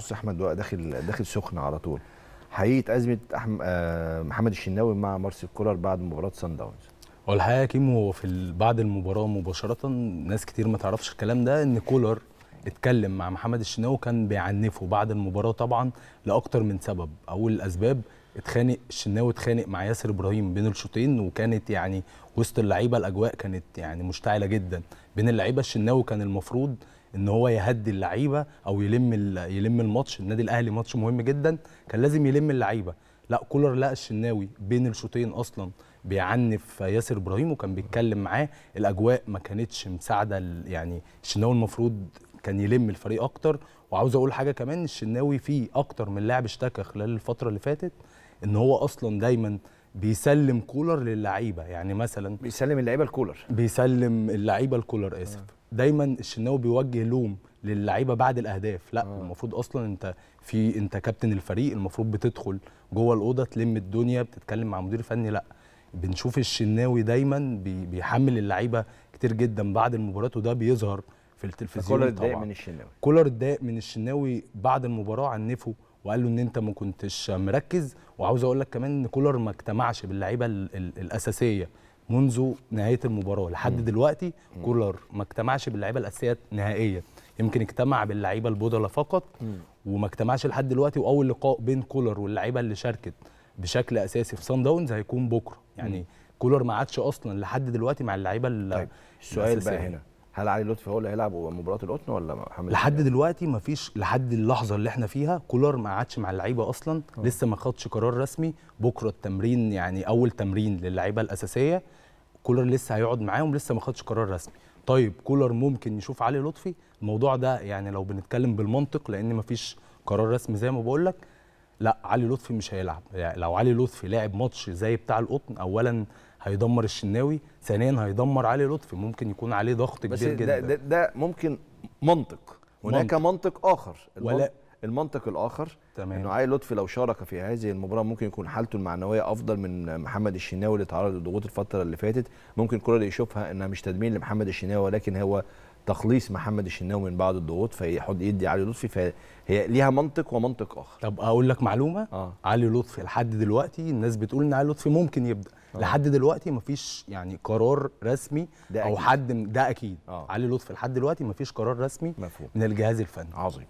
بص احمد داخل داخل سخن على طول حقيقه ازمه أحم... آه محمد الشناوي مع مارسيل كولر بعد مباراه سان داونز هو الحقيقه يا كيمو في بعد المباراه مباشره ناس كتير ما تعرفش الكلام ده ان كولر اتكلم مع محمد الشناوي كان بيعنفه بعد المباراه طبعا لاكثر من سبب اول الاسباب اتخانق الشناوي اتخانق مع ياسر ابراهيم بين الشوطين وكانت يعني وسط اللعيبه الاجواء كانت يعني مشتعله جدا بين اللعيبه الشناوي كان المفروض ان هو يهدي اللعيبه او يلم يلم الماتش النادي الاهلي ماتش مهم جدا كان لازم يلم اللعيبه لا كولر لقى الشناوي بين الشوطين اصلا بيعنف ياسر ابراهيم وكان بيتكلم معاه الاجواء ما كانتش مساعده يعني الشناوي المفروض كان يلم الفريق اكتر وعاوز اقول حاجه كمان الشناوي فيه اكتر من لاعب اشتكى خلال الفتره اللي فاتت ان هو اصلا دايما بيسلم كولر للعيبه يعني مثلا بيسلم اللعيبه الكولر بيسلم اللعيبه الكولر اسف دايما الشناوي بيوجه لوم للعيبه بعد الاهداف لا آه. المفروض اصلا انت في انت كابتن الفريق المفروض بتدخل جوه الاوضه تلم الدنيا بتتكلم مع مدير فني لا بنشوف الشناوي دايما بيحمل اللعيبه كتير جدا بعد المباراه وده بيظهر في التلفزيون كولر اتضايق من الشناوي كولر اتضايق من الشناوي بعد المباراه عنفه وقال له ان انت ما كنتش مركز وعاوز اقول لك كمان ان كولر ما اجتمعش باللعيبه الاساسيه منذ نهايه المباراه لحد دلوقتي كولر ما اجتمعش باللعيبه الاساسيات نهائيا يمكن اجتمع باللعيبه البودله فقط وما اجتمعش لحد دلوقتي واول لقاء بين كولر واللعيبه اللي شاركت بشكل اساسي في صن داونز هيكون بكره يعني كولر ما عادش اصلا لحد دلوقتي مع اللعيبه طيب السؤال بقى هنا هل علي لطفي هو اللي هيلعب مباراه القطن ولا محمد لحد دلوقتي ما فيش لحد اللحظه اللي احنا فيها كولر ما قعدش مع اللعيبه اصلا أوه. لسه ما خدش قرار رسمي بكره التمرين يعني اول تمرين للعيبه الاساسيه كولر لسه هيقعد معاهم لسه ما خدش قرار رسمي طيب كولر ممكن يشوف علي لطفي الموضوع ده يعني لو بنتكلم بالمنطق لان ما فيش قرار رسمي زي ما بقول لك لا علي لطفي مش هيلعب يعني لو علي لطفي لعب ماتش زي بتاع القطن اولا هيدمر الشناوي ثانيا هيدمر علي لطفي ممكن يكون عليه ضغط كبير جدا ده, ده, ده ممكن منطق هناك منطق, منطق اخر ولا المنطق الاخر تمام. انه علي لطفي لو شارك في هذه المباراه ممكن يكون حالته المعنويه افضل من محمد الشناوي اللي تعرض لضغوط الفتره اللي فاتت ممكن الكره اللي يشوفها انها مش تدمير لمحمد الشناوي ولكن هو تخليص محمد الشناوي من بعض الضغوط فيحط يدي علي لطفي فهي ليها منطق ومنطق اخر طب اقول لك معلومه آه. علي لطفي لحد دلوقتي الناس بتقول ان علي لطفي ممكن يبدا آه. لحد دلوقتي مفيش يعني قرار رسمي ده او حد ده اكيد آه. علي لطفي لحد دلوقتي مفيش قرار رسمي مفهوم. من الجهاز الفني عظيم